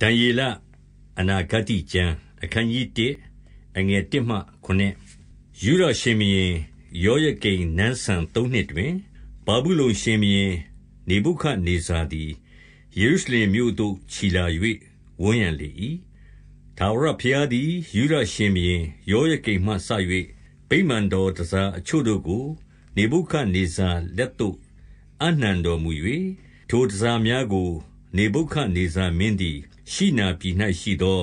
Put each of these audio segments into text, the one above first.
ဒံယေလအနာဂတ္တိကျမ်း။အခနျး1အငယ်1မှ7ယုဒရှင်ဘုရင်ယောယကိမ်နန်းစံသုံးနှစ်တွင်၊ဗာဗုလုန်ရှင်ဘုရင်နေဗုခဒ်နေဇာသည်ယေရုရှလင်မြို့သို့ချီလာ၍ဝန်းရံလေ၏။ထာဝရဘုရားသည်ယုဒရှင်ဘုရင်ယောယကိမ်မှစ၍ဗိမာန်တော်တန်ဆာအချို့တို့ကို နေဗုခဒ်နေဇာလက်သို့အပ်နှံတော်မူ၍၊ထိုတန်ဆာများကို နေဗုခဒ်နေဇာမင်းသည်ရှိနာပြည်၌ရှိသော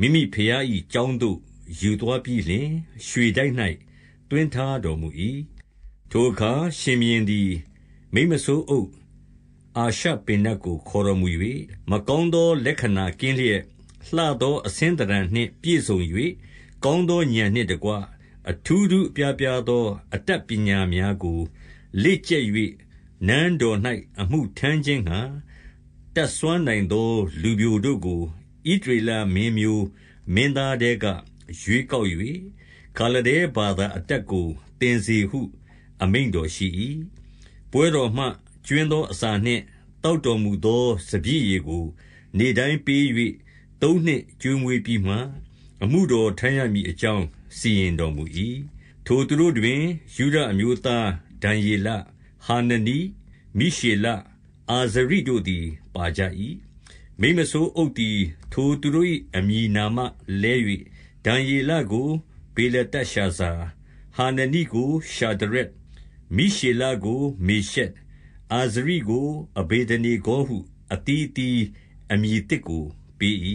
မိမိဘုရား၏ကျောင်းသို့ယူသွားပြီးလျှင် ရွှေတိုက်၌သွင်းထားတော်မူ၏။ထိုအခါရှင်ဘုရင်သည်မိန်းမစိုးအုပ်အာရှပေနတ်ကိုခေါ်တော်မူ၍၊မကောင်းသောလက္ခဏာကင်းလျက်၊လှသောအဆင်းသဏ္ဌာန်နှင့်ပြည့်စုံ၍၊ကောင်းသောဥာဏ်နှင့်တကွအထူးထူးအပြားပြားသောအတတ်ပညာများကိုလေ့ကျက်၍နန်းတော်၌အမှုထမ်းခြင်းငှါတတ်စွမ်းနိုင်သော လူပျိုတို့ကိုဣသရေလမင်းမျိုး၊မင်းသားထဲကရွေးကောက်၍၊ခါလဒဲဘာသာအတတ်ကိုသင်စေဟု အမိန့်တော်ရှိ၏။ပွဲတော်မှကြွင်းသောအစာနှင့်သောက်တော်မူသောစပျစ်ရည်ကို နေ့တိုင်းပေး၍သုံးနှစ်ကျွေးမွေးပြီးမှ၊အမှုတော်ထမ်းရမည်အကြောင်းစီရင်တော်မူ၏။ထိုသူတို့တွင်ယုဒအမျိုးသားဒံယေလ၊ဟာနနိ၊မိရှေလ၊အာဇရိတို့သည်ပါကြ၏။မိန်းမစိုးအုပ်သည်ထိုသူတို့၏အမည်နာမှလဲ၍ဒံယေလကိုဗေလတရှာဇာ၊ဟာနနိကိုရှာဒရက်၊မိရှေလကို မေရှက်၊အာဇရိကိုအဗေဒနေဂေါဟုအသီးအသီးအမည်သစ်ကိုပေး၏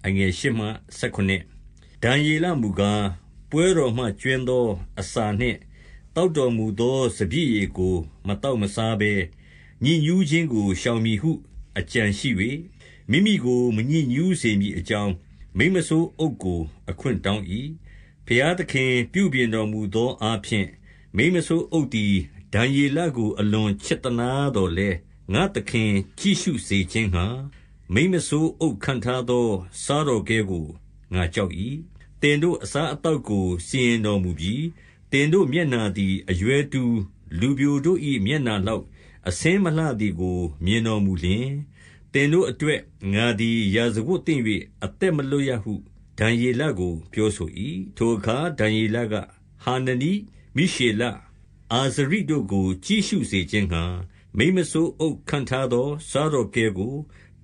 ။ဒံယေလမူကား၊ပွဲတော်မှကြွင်းသောအစာနှင့်သောက်တော်မူသောစပျစ်ရည်ကိုမသောက်မစားဘဲညစ်ညူးခြင်းကိုရှောင်မည်ဟု အကြံရှိ၍မိမိကိုမညစ်ညူးစေမည်အကြောင်းမိန်းမစိုးအုပ်ကို အခွင့်တောင်း၏။ဘုရားသခင်ပြုပြင်တော်မူသောအားဖြင့်မိန်းမစိုးအုပ်သည်ဒံယေလကို အလွန်ချစ်သနားသော်လည်း၊ငါ့သခင်ကြည့်ရှုစေခြင်းငှါမိန်းမစိုးအုပ်ခန့်ထားသော စားတော်ကဲကိုငါကြောက်၏။သင်တို့အစားအသောက်ကိုစီရင်တော်မူပြီ။သင်တို့မျက်နှာသည်အရွယ်တူလူပျိုတို့၏မျက်နှာလောက်အဆင်းမလှသည်ကိုမြင်တော်မူလျှင်၊သင်တို့အတွက်ငါသည်ရာဇဝတ်သင့်၍အသက်မလွတ်ရဟုဒံယေလကိုပြောဆို၏။ထိုအခါဒံယေလက၊ဟာနနိ၊မိရှေလ၊အာဇရိတို့ကို ကြည့်ရှုစေခြင်းငှါမိန်းမစိုးအုပ်ခန့်ထားသော စားတော်ကဲကို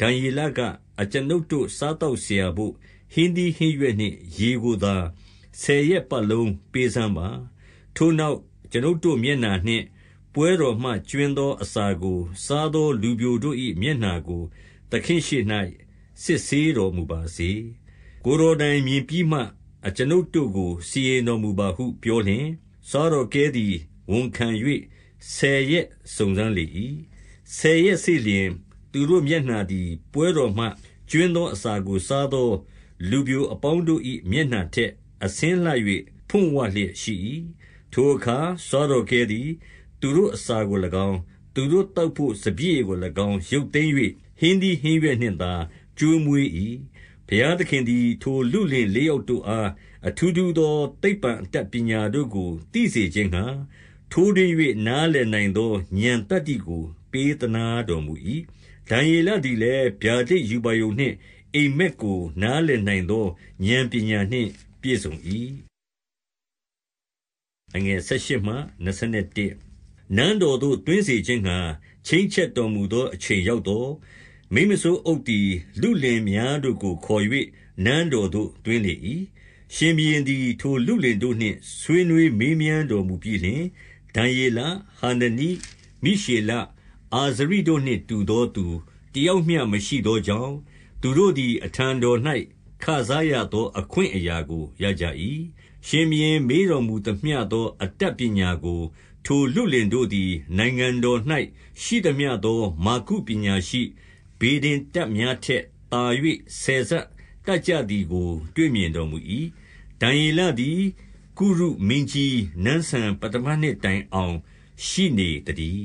ဒံယေလက၊အကျွန်ုပ်တို့စားသောက်စရာဘို့ဟင်းသီးဟင်းရွက်နှင့် ရေကိုသာ ဆယ်ရက်ပတ်လုံးပေးစမ်းပါ။ထိုနောက်အကျွန်ုပ်တို့မျက်နှာနှင့်ပွဲတော်မှကြွင်းသောအစာကို စားသော လူပျိုတို့၏မျက်နှာကိုသခင့်ရှေ့၌စစ်ဆေးတော်မူပါစေ။ကိုယ်တော်တိုင်မြင်ပြီးမှအကျွန်ုပ်တို့ကိုစီရင်တော်မူပါဟု ပြောလျှင်၊စားတော်ကဲသည်ဝန်ခံ၍ဆယ်ရက်စုံစမ်းလေ၏။ဆယ်ရက်စေ့လျှင် သူတို့မျက်နှာသည် ပွဲတော်မှကြွင်းသောအစာကိုစားသော လူပျိုအပေါင်းတို့၏မျက်နှာထက်အဆင်းလှ၍ဖွင့်ဝလျက်ရှိ၏။ထိုအခါစားတော်ကဲသည်သူတို့အစာကို၎င်း၊သူတို့သောက်ဘို့စပျစ်ရည်ကို၎င်းရုပ်သိမ်း၍ဟင်းသီးဟင်းရွက်နှင့်သာကျွေးမွေး၏။ဘုရားသခင်သည် ထိုလုလင်လေးယောက်တို့အားအထူးထူးသောသိပ္ပံအတတ်ပညာတို့ကိုသိစေခြင်းငှါ၊ထိုးထွင်း၍နားလည်နိုင်သောဥာဏ်သတ္တိကို ပေးသနားတော်မူ၏။ဒံယေလသည်လည်းဗျာဒိတ်ရူပါရုံနှင့်အိပ်မက်ကို နားလည်နိုင်သောဥာဏ်ပညာနှင့် ပြည့်စုံ၏။18နန်းတော်သို့သွင်းစေခြင်းငှါချိန်းချက်တော်မူသောအချိန်ရောက်သော်၊မိန်းမစိုးအုပ်သည်လုလင်များတို့ကိုခေါ်၍နန်းတော်သို့သွင်းလေ၏။ရှင်ဘုရင်သည်ထိုလုလင်တို့နှင့်ဆွေးနွေးမေးမြန်းတော်မူပြီးလျှင်၊ဒံယေလ၊ဟာနနိ၊မိရှေလ၊အာဇရိတို့နှင့်တူသောသူတယောက်မျှမရှိသောကြောင့်၊သူတို့သည်အထံတော်၌ခစားရသော အခွင့်အရာကိုရကြ၏။ရှင်ဘုရင်မေးတော်မူသမျှသောအတတ်ပညာကိုထိုလုလင်တို့သည် နိုင်ငံတော်၌ရှိသမျှသော မာဂုပညာရှိ၊ဗေဒင်တတ်များထက်သာ၍ဆယ်ဆတတ်ကြသည်ကို တွေ့မြင်တော်မူ၏။ဒံယေလသည်ကုရုမင်းကြီးနန်းစံပဌမနှစ်တိုင်အောင် ရှိနေသတည်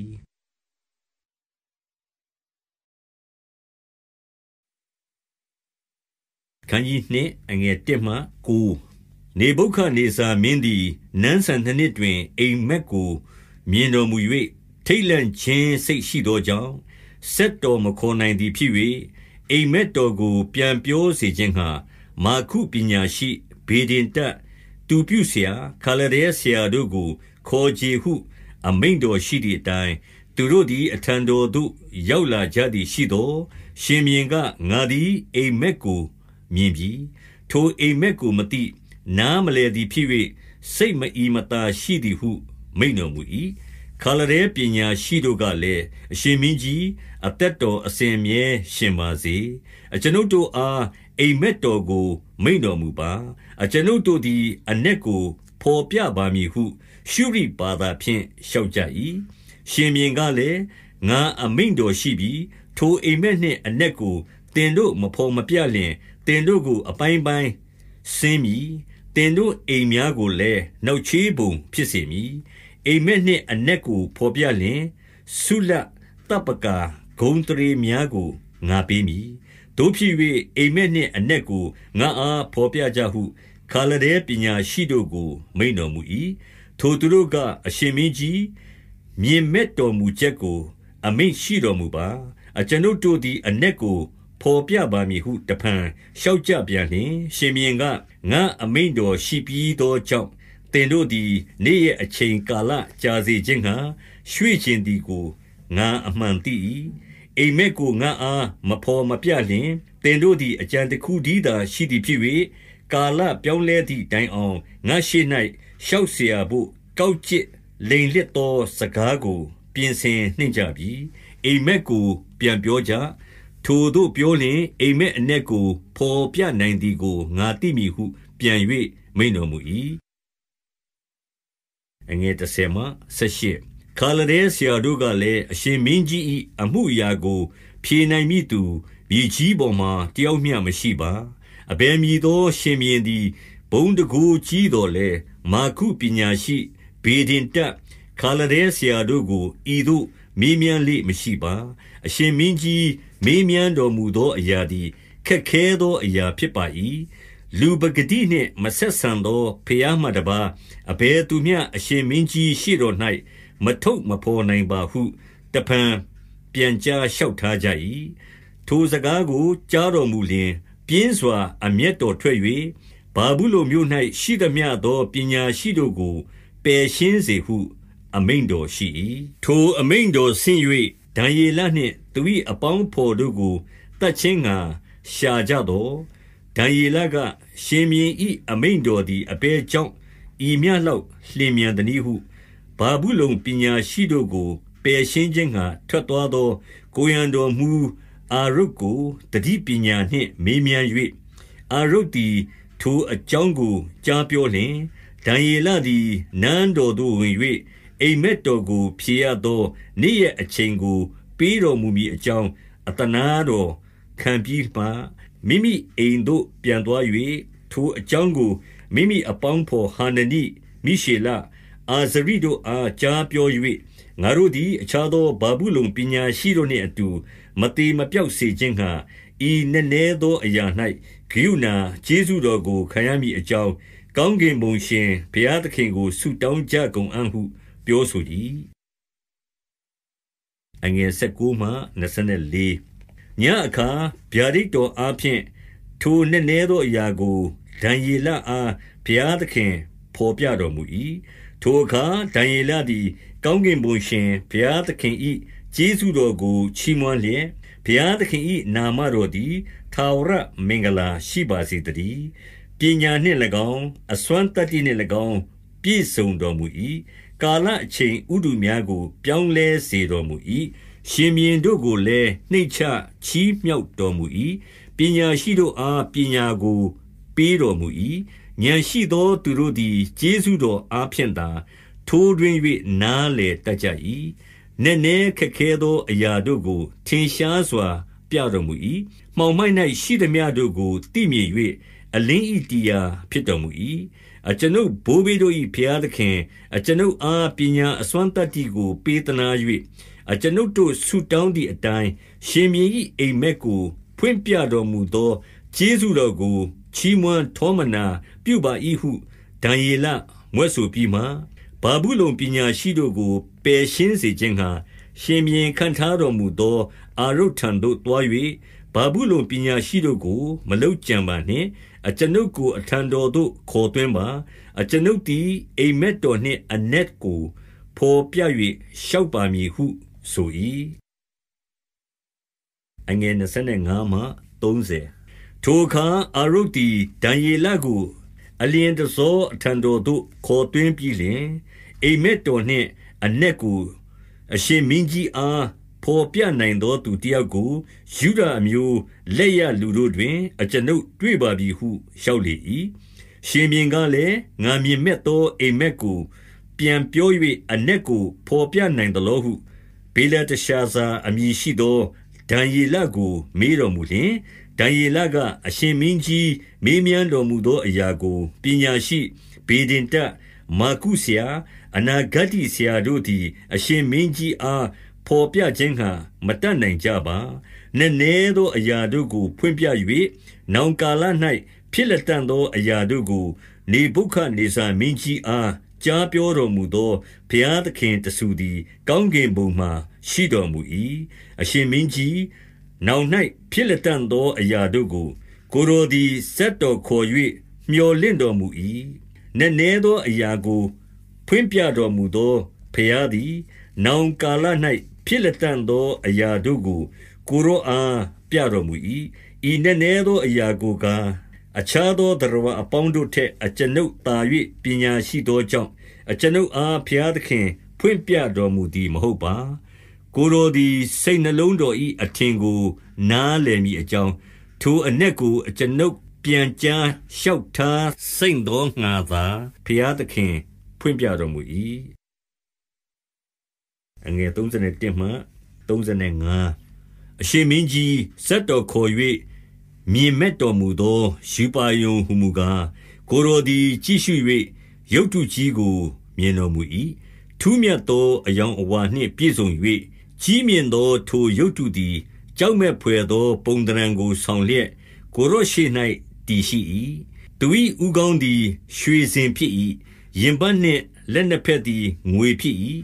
း။2နေဗုခဒ်နေဇာမင်းသည်နန်းစံနှစ်နှစ်တွင်အိပ်မက်ကို မြင်တော်မူ၍ထိတ်လန့်ခြင်းစိတ်ရှိသောကြောင့်၊စက်တော်မခေါ်နိုင်သည်ဖြစ်၍အိပ်မက်တော်ကို ပြန်ပြောစေခြင်းငှါမာဂုပညာရှိ၊ဗေဒင်တတ်၊သူပြုဆရာ၊ခါလဒဲဆရာတို့ကိုခေါ်ချေဟု အမိန့်တော်ရှိသည်အတိုင်း၊သူတို့သည်အထံတော်သို့ရောက်လာကြသည်ရှိသော်၊ရှင်ဘုရင်က၊ငါသည်အိပ်မက်ကို မြင်ပြီ။ထိုအိပ်မက်ကိုမသိနားမလဲသည်ဖြစ်၍စိတ်မအီမသာရှိသည်ဟုမိန်တော်မူ၏ခါလရဲပညာရှိတို့ကလည်းအရှင်မင်းကြီးအသက်တော်အစဉ်မြဲရှင်ပါစေအကျွန်ုပ်တို့အားအိမ်မက်တော်ကိုမိန်တော်မူပါအကျွန်ုပ်တို့သည်အ내ကိုဖော်ပြပါမည်ဟုရှုရိပါသာဖြင့်လျှောက်ကြ၏ရှင်မြင်ကလည်းငါအမိန်တော်ရှိပြီးထိုအိမ်မက်နှင့်အ내ကိုတင်တို့မဖော်မပြလျင်တင်တို့ကိုအပိုင်းပိုင်းဆင်းမည်သင်တို့အိမ်များကိုလည်းနောက်ချေးပုံဖြစ်စေမည်။အိပ်မက်နှင့်အနက်ကိုဘော်ပြလျှင်၊ဆုလပ်သပ်ပကာဂုဏ်အသရေများကိုငါပေးမည်။သို့ဖြစ်၍အိပ်မက်နှင့်အနက်ကိုငါ့အားဘော်ပြကြဟုခါလဒဲပညာရှိတို့ကို မိန့်တော်မူ၏။ထိုသူတို့က၊အရှင်မင်းကြီး၊မြင်မက်တော်မူချက်ကို အမိန့်ရှိတော်မူပါ။အကျွန်ုပ်တို့သည် အနက်ကိုဖော်ပြပါမည်ဟုတဖန်လျှောက်ကြပြန်လျင် ရှင်ဘုရင်ကငါအမိန်တော်ရှိပြီးသောကြောင့်တင်တို့သည်နေ့ရက်အချိန်ကာလကြာစေခြင်းဟံရွှေ့ခြင်းသည်ကိုငါအမှန်သိ၏အိမ်မက်ကိုငါအားမဖော်မပြလျင်တင်တို့သည်အကြံတစ်ခုတည်းသာ ရှိသည်ဖြစ်၍ကာလပြောင်းလဲသည့်တိုင်အောင်ငါရှိ၌ရှောက်เสียဖို့ကောက်ကျစ်လိန်လစ်သော စကားကို ပြင်ဆင်နှင့်ကြပြီအိမ်မက်ကိုပြန်ပြောကြထိုသို့ပြောလျှင်အိပ်မက်အနက်ကိုဘော်ပြနိုင်သည်ကိုငါသိမည်ဟု ပြန်၍မိန့်တော်မူ၏။ခါလဒဲဆရာတို့ကလည်း၊အရှင်မင်းကြီး၏အမှုအရာကို ဖြေနိုင်မည့်သူမြေကြီးပေါ်မှာတယောက်မျှမရှိပါ။အဘယ်မည်သော ရှင်ဘုရင်သည်ဘုန်းတန်ခိုးကြီးသော်လည်း၊မာဂုပညာရှိ၊ဗေဒင်တတ်၊ခါလဒဲဆရာတို့ကိုဤသို့မေးမြန်းလေ့မရှိပါ။အရှင်မင်းကြီးမေးမြန်းတော်မူသောအရာသည်ခက်ခဲသောအရာဖြစ်ပါ၏။လူပကတိနှင့်မဆက်ဆံသောဘုရားမှတပါးအဘယ်သူမျှအရှင်မင်းကြီးရှေ့တော်၌မထုတ်မဘော်နိုင်ပါဟုတဖန်ပြန်ကြားလျှောက်ထားကြ၏။ထိုစကားကိုကြားတော်မူလျှင်ပြင်းစွာအမျက်တော်ထွက်၍၊ဗာဗုလုန်မြို့၌ရှိသမျှသောပညာရှိတို့ကိုပယ်ရှင်းစေဟုအမိန့်တော်ရှိ၏။ထိုအမိန့်တော်ဆင့်၍ဒံယေလနှင့်သူ၏အပေါင်းဖော်တို့ကိုတတ်ခြင်းငါရှာကြတော့ဒံယေလကရှင်မြင်းဤအမိန်တော်သည်အဘဲကြောင့်ဤမြလောက်လျင်မြန်သည်ဟုဘာဘူးလုံပညာရှိတို့ကိုပယ်ရှင်းခြင်းငါထွက်သွားသော ကိုရန်တော်မူအာရုတ်ကိုတတိပညာနှင့်မေးမြန်း၍အာရုတ်သည်ထိုအကြောင်းကို ကြားပြောလျင်ဒံယေလသည်နန်းတော်သို့ဝင်၍အိမ်မက်တော်ကို ဖြေရသောနေ့ရက်အချိန်ကိုပေးတော်မူမည်အကြောင်းအတနာတော်ခံပြီးမှမိမိအိမ်သို့ပြန်သွား၍ထိုအကြောင်းကိုမိမိအပေါင်းဖော်ဟာနနိမိရှေလအာဇရိတို့အားကြားပြော၍ငါတို့သည်အခြားသောဘာဘူးလုံပညာရှိတို့နှင့်အတူမတိမပြောက်စေခြင်းဟာဤနည်းနည်းသော အရာ၌ဂိယုဏကျေးဇူးတော်ကိုခံရမည်အကြောင်းကောင်းကင်ဘုံရှင်ဘုရားသခင်ကိုဆုတောင်းကြကုန်အံ့ဟု ပြောဆို၏အငယ်19မှ24ညအခါဗျာဒိတ်တော်အားဖြင့်ထိုနှစ်နည်းသောအရာကိုဒံယေလအားဘုရားသခင်ဖော်ပြတော်မူ၏ထိုအခါဒံယေလသည် ကောင်းကင်ဘုံရှင်ဘုရားသခင်၏ကျေးဇူးတော်ကို ချီးမွမ်းလျက်ဘုရားသခင်၏နာမတော်သည်ထာဝရမင်္ဂလာရှိပါစေတည်းပညာနှင့်၎င်းအစွမ်းတတ္တိနှင့်၎င်းပြည့်စုံတော်မူ၏ကာလအချိန်ဥဒုများကိုပြောင်းလဲစေတော်မူ၏။ရှင်မြင်းတို့ကိုလည်းနှိမ့်ချချီးမြှောက်တော်မူ၏။ပညာရှိတို့အားပညာကို ပေးတော်မူ၏။ဉာဏ်ရှိသောသူတို့သည်ကျေးဇူးတော်အားဖြင့်သာထိုးတွင်၍နားလေတတ်ကြ၏။နည်းနည်းခက်ခဲသောအရာတို့ကို ထင်ရှားစွာ ပြတော်မူ၏။မှောင်မိုက်၌ရှိသည်များတို့ကိုသိမြင်၍အလင်းဤတရားဖြစ်တော်မူ၏အကျွန်ုပ်ဘိုးဘေးတို့၏ဘုရားသခင်၊အကျွန်ုပ်အားပညာအစွမ်းသတ္တိကို ပေးသနား၍၊အကျွန်ုပ်တို့ဆုတောင်းသည်အတိုင်း၊ရှင်ဘုရင်၏အိပ်မက်ကို ဖွင့်ပြတော်မူသောကျေးဇူးတော်ကိုချီးမွမ်းထောမနာပြုပါ၏ဟုဒံယေလမြွက်ဆိုပြီးမှ၊ဗာဗုလုန်ပညာရှိတို့ကိုပယ်ရှင်းစေခြင်းငှါရှင်ဘုရင်ခန့်ထားတော်မူသော အာရုတ်ထံသို့သွား၍၊ဗာဗုလုန်ပညာရှိတို့ကို မလုပ်ကြံပါနှင့်အကျွန်ုပ်ကိုအထံတော်သို့ခေါ်သွင်းပါ။အကျွန်ုပ်သည်အိပ်မက်တော်နှင့် အနက်ကိုဘော်ပြ၍လျှောက်ပါမည်ဟုဆို၏။ထိုအခါအာရုတ်သည်ဒံယေလကို အလျင်တဆောအထံတော်သို့ ခေါ်သွင်းပြီးလျှင်၊အိပ်မက်တော်နှင့် အနက်ကို အရှင်မင်းကြီးအားဖော်ပြနိုင်သောသူတယောက်ကိုယုဒအမျိုးလက်ရလူတို့တွင်အကျွန်ုပ်တွေ့ပါပြီဟုလျှောက်လေ၏ရှင်မြင်းကလည်းငါမြင်မဲ့သောအိမ်မက်ကိုပြန်ပြော၍အ내ကိုဖော်ပြနိုင်သလိုဟုဘေလတရှာစာအမည်ရှိသောဒံယေလကိုမေးတော်မူလျှင်ဒံယေလကအရှင်မင်းကြီးမေးမြန်းတော်မူသောအရာကိုပညာရှိဘေဒင်တမာကုဆရာအနာဂတ်ဆရာတို့သည်အရှင်မင်းကြီးအားဖော်ပြခြင်းဟံမတတ်နိုင်ကြပါနည်းနည်းသောအရာတို့ကို ဖွင့်ပြ၍နောင်ကာလ၌ဖြစ်လက်တန်သော အရာတို့ကို နေဘုခနေဆာမင်းကြီးအားကြားပြောတော်မူသောဘုရားသခင်တဆူသည် ကောင်းကင်ဘုံမှ ရှိတော်မူ၏အရှင်မင်းကြီးနောင်၌ဖြစ်လက်တန်သော အရာတို့ကိုကိုရိုသည်ဇက်တော်ခေါ်၍မျော်လင့်တော်မူ၏နည်းနည်းသောအရာကို ဖွင့်ပြတော်မူသောဘုရားသည်နောင်ကာလ၌ဖြစ်လက်တန်သောအရာတို့ကိုကိုယ်တော်အားပြတော်မူ၏။ဤနက်နဲသောအရာကိုကားအခြားသောသရဝအပေါင်းတို့ထက်အကျွန်ုပ်သာ၍ပညာရှိသောကြောင့်အကျွန်ုပ်အားဘုရားသခင်ဖွင့်ပြတော်မူသည်မဟုတ်ပါ။ကိုယ်တော်သည်စိတ်နှလုံးတော်၏အထင်ကိုနားလည်မိအကြောင်းထိုအ내ကိုအကျွန်ုပ်ပြန်ကြားလျှောက်ထားစိတ်တော်ငါသာဘုရားသခင်ဖွင့်ပြတော်မူ၏အငယ်31မှ35အရှင်မင်းကြီးဇက်တော်ခေါ်၍မြင်မဲ့တော်မူသောယူပါယုံဟုမူကားကိုတော်သည်ကြည့်ရှု၍ရုတ်တုကြီးကိုမြင်တော်မူ၏ထူးမြတ်သောအယောင်အဝါနှင့် ပြည့်စုံ၍ကြီးမြင့်သောထိုရုတ်တုသည်ကြောက်မဲ့ဖွယ်သော ပုံသဏ္ဍာန်ကိုဆောင်လျက်ကိုရော့ရှိ၌တည်ရှိ၏သူ၏ဥကောင်းသည်ရွှေစင်ဖြစ်၏ရင်ပတ်နှင့်လက်နှစ်ဖက်သည်ငွေဖြစ်၏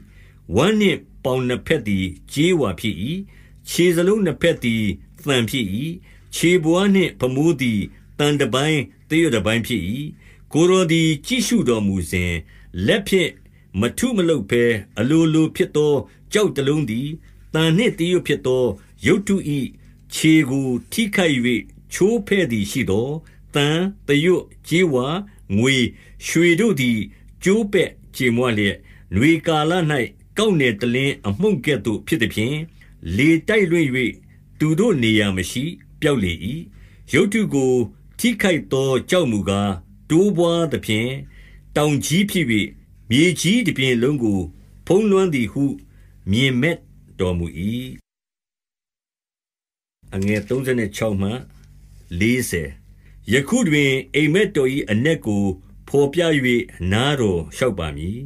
ဝမ်းနှင့်ပေါင်နှစ်ဖက်သည်ကြေးဝါဖြစ်၏ခြေစလုံးနှစ်ဖက်သည်သံဖြစ်၏ခြေဘွားနှင့်ဖမိုးသည်တန်တပိုင်းတရွတ်တပိုင်းဖြစ်၏ကိုရောသည်ကြိရှုတော်မူစဉ်လက်ဖြင့်မထုမလုတ်ဘဲအလိုလိုဖြစ်သောကြောက်တလုံးသည်တန်နှင့်တရွတ်ဖြစ်သောရုတ်တု၏ခြေကိုထိခိုက်၍ချိုးဖဲ့သည်ရှိသောတန်တရွတ်ကြေးဝါငွေရွှေတို့သည်ကျိုးပဲ့ကြေမွလျက်နွေကာလ၌ကောက်နယ်တလင်းအမှုန့်ကဲ့သို့ဖြစ်သဖြင့်လေတိုက်လွင့်၍သူတို့နေရာမရှိပျောက်လေ၏ရုတ်တုကိုထိခိုက်သောကြောက်မူကားတိုးပွားသဖြင့်တောင်ကြီးဖြစ်၍မြေကြီးတစ်ပြင်လုံးကိုဖုံးလွှမ်းသည်ဟုမြင်မဲ့တော်မူ၏အငယ်36မှ40ယခုတွင်အိမ်မက်တော်၏အ내ကိုဖော်ပြ၍နားတော်လျှောက်ပါမည်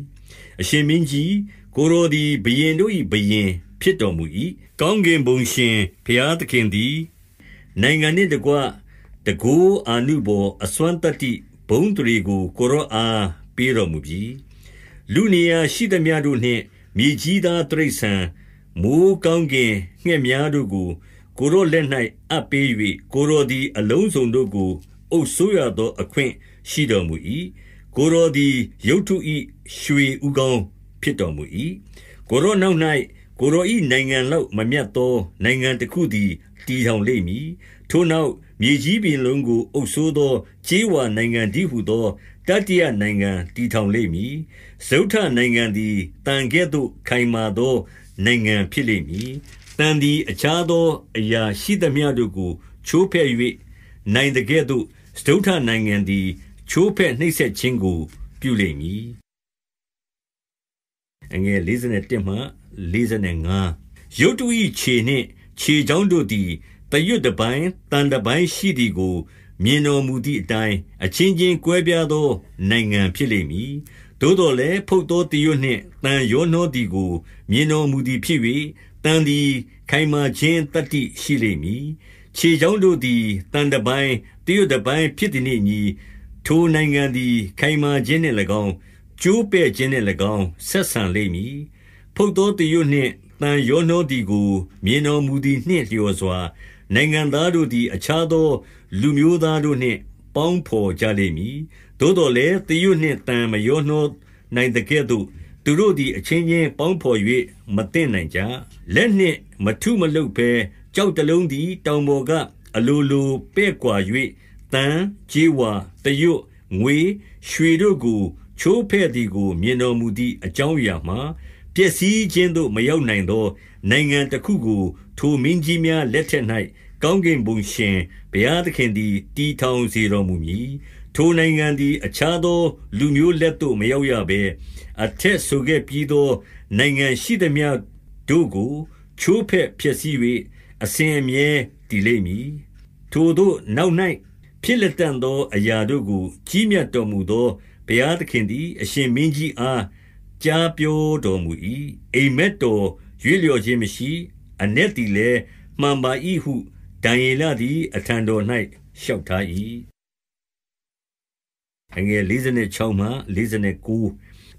အရှင်မင်းကြီးကိုယ်တော်သည်ဘုရင်တို့၏ဘုရင် ဖြစ်တော်မူ၏။ကောင်းကင်ဘုံရှင်ဘုရားသခင်သည်နိုင်ငံနှင့်တကွတန်ခိုးအာနုဘော်အစွမ်းသတ္တိဘုန်းအသရေကိုကိုယ်တော်အားပေးတော်မူပြီ။လုနေရာရှိသမျှတို့နှင့် မြေကြီးသားတိရစ္ဆာန်၊မိုဃ်းကောင်းကင်ငှက်များတို့ကို ကိုယ်တော်လက်၌အပ်ပေး၍၊ကိုယ်တော်သည်အလုံးစုံတို့ကိုအုပ်စိုးရသော အခွင့်ရှိတော်မူ၏။ကိုယ်တော်သည်ရုပ်တု၏ရွှေဦးခေါင်းဖြစ်တော်မူ၏။ကိုယ်တော်နောက်၌ကိုယ်တော်၏နိုင်ငံလောက်မမြတ်သော နိုင်ငံတခုသည်တည်ထောင်လိမ့်မည်။ထိုနောက်မြေကြီးတပြင်လုံးကိုအုပ်စိုးသော ကြေးဝါနိုင်ငံတည်းဟူသောတတိယနိုင်ငံတည်ထောင်လိမ့်မည်။စတုတ္ထနိုင်ငံသည်သံကဲ့သို့ခိုင်မာသော နိုင်ငံဖြစ်လိမ့်မည်။သံသည်အခြားသောအရာရှိသမျှတို့ကို ချိုးဖဲ့၍နိုင်သကဲ့သို့စတုတ္ထနိုင်ငံသည် ချိုးဖဲ့နှိပ်စက်ခြင်းကို ပြုလိမ့်မည်အငယ်41မှ45ရုတ်တု၏ခြေနှင့်ခြေချောင်းတို့သည်တရွတ်တပိုင်းတန်တပိုင်းရှိသည်ကို မြင်တော်မူသည့်အတိုင်းအချင်းချင်းကွဲပြားသော နိုင်ငံဖြစ်လိမ့်မည်သို့တော်လည်းဖုတ်သောတရွတ်နှင့်တန်ရောနှောသည်ကို မြင်တော်မူသည်ဖြစ်၍တန်သည် ခိုင်မာခြင်းတတ္တိရှိလိမ့်မည်ခြေချောင်းတို့သည်တန်တပိုင်းတရွတ်တပိုင်းဖြစ်သည်နှင့်ညီထိုနိုင်ငံသည်ခိုင်မာခြင်းနှင့်၎င်းကျိုးပဲ့ခြင်းနှင့်၎င်းဆက်ဆံလိမ့်မည်။ဖုတ်သောသရွတ်နှင့်သံရောနှောသည်ကို မြင်တော်မူသည်နှင့်လျော်စွာ၊နိုင်ငံသားတို့သည်အခြားသော လူမျိုးသားတို့နှင့် ပေါင်းဘော်ကြလိမ့်မည်။သို့သော်လည်း၊သရွတ်နှင့်သံမရောနှောနိုင်သကဲ့သို့သူတို့သည် အချင်းချင်းပေါင်းဘော်၍မသင့်နိုင်ကြ။လက်နှင့်မထုမလုပ်ဘဲကျောက်တလုံးသည် တောင်ပေါ်ကအလိုလိုပဲ့ကွာ၍၊သံ၊ကြေးဝါ၊သရွတ်၊ငွေ၊ရွှေတို့ကိုချိုးဖဲ့သည်ကိုမြင်တော်မူသည့်အကြောင်းအရာမှာ၊ပျက်စီးခြင်းသို့မရောက်နိုင်သောနိုင်ငံတခုကို ထိုမင်းကြီးများလက်ထက်၌ကောင်းကင်ဘုံရှင်ဘုရားသခင်သည်တည်ထောင်စေတော်မူမည်။ထိုနိုင်ငံသည် အခြားသော လူမျိုးလက်သို့မရောက်ရဘဲ၊အထက်ဆိုခဲ့ပြီးသော နိုင်ငံရှိသမျှတို့ကိုချိုးဖဲ့ဖျက်ဆီး၍အစဉ်အမြဲတည်လိမ့်မည်။ထိုသို့နောက်၌ဖြစ်လတံ့သော အရာတို့ကိုကြီးမြတ်တော်မူသောဘုရားသခင်သည်အရှင်မင်းကြီးအားကြားပြောတော်မူ၏။အိပ်မက်တော်ရွေ့လျော့ခြင်းမရှိ၊အနက်သည်လည်းမှန်ပါ၏ဟုဒံယေလသည်အထံတော်၌လျှောက်ထား၏။